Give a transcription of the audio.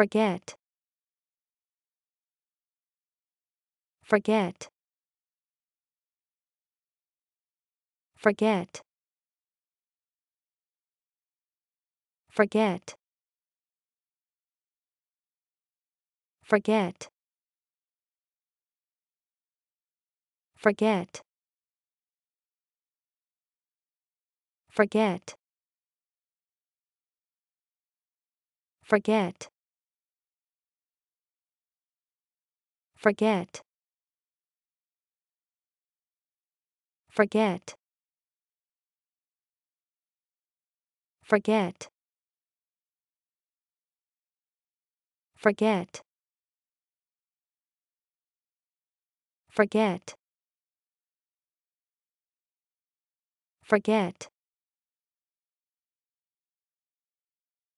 Forget. Forget. Forget. Forget. Forget. Forget. Forget. Forget. Forget. Forget. Forget. Forget. Forget. Forget.